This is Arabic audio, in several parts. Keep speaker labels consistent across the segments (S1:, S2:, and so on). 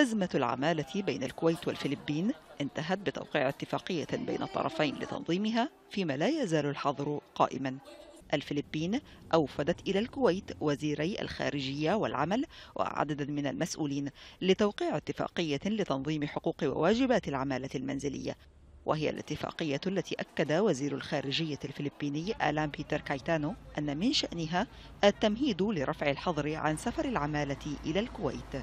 S1: أزمة العمالة بين الكويت والفلبين انتهت بتوقيع اتفاقية بين الطرفين لتنظيمها فيما لا يزال الحظر قائما الفلبين أوفدت إلى الكويت وزيري الخارجية والعمل وعددا من المسؤولين لتوقيع اتفاقية لتنظيم حقوق وواجبات العمالة المنزلية وهي الاتفاقية التي أكد وزير الخارجية الفلبيني آلان بيتر كايتانو أن من شأنها التمهيد لرفع الحظر عن سفر العمالة إلى الكويت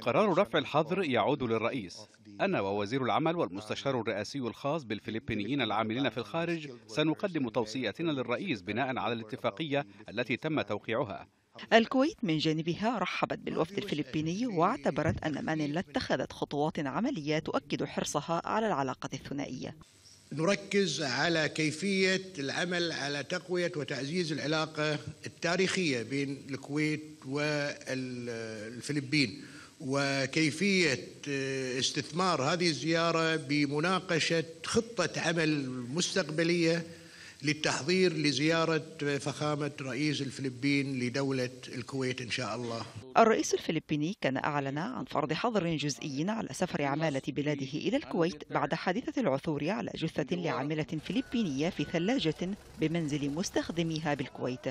S2: قرار رفع الحظر يعود للرئيس أنا ووزير العمل والمستشار نعم. الرئاسي الخاص بالفلبينيين العاملين في الخارج سنقدم توصياتنا للرئيس بناء على الاتفاقية التي تم توقيعها
S1: الكويت من جانبها رحبت بالوفد الفلبيني واعتبرت أن مانيلا اتخذت خطوات عملية تؤكد حرصها على العلاقة الثنائية
S3: نركز على كيفية العمل على تقوية وتعزيز العلاقة التاريخية بين الكويت والفلبين وكيفية آه، استثمار هذه الزيارة بمناقشة خطة عمل مستقبلية للتحضير لزيارة فخامة رئيس الفلبين لدولة الكويت إن شاء الله
S1: الرئيس الفلبيني كان أعلن عن فرض حظر جزئي على سفر عمالة بلاده إلى الكويت بعد حادثة العثور على جثة لعاملة فلبينية في ثلاجة بمنزل مستخدميها بالكويت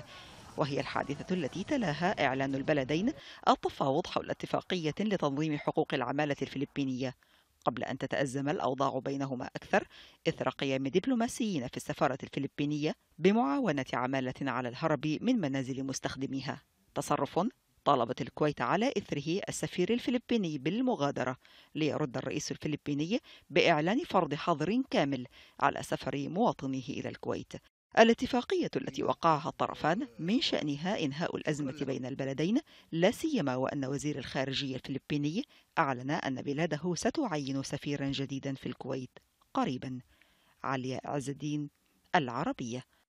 S1: وهي الحادثة التي تلاها إعلان البلدين التفاوض حول اتفاقية لتنظيم حقوق العمالة الفلبينية قبل أن تتأزم الأوضاع بينهما أكثر إثر قيام دبلوماسيين في السفارة الفلبينية بمعاونة عمالة على الهرب من منازل مستخدميها تصرف طالبت الكويت على إثره السفير الفلبيني بالمغادرة ليرد الرئيس الفلبيني بإعلان فرض حظر كامل على سفر مواطنيه إلى الكويت الاتفاقية التي وقعها الطرفان من شأنها إنهاء الأزمة بين البلدين لا سيما وأن وزير الخارجية الفلبيني أعلن أن بلاده ستعين سفيرا جديدا في الكويت قريبا علي عز الدين العربية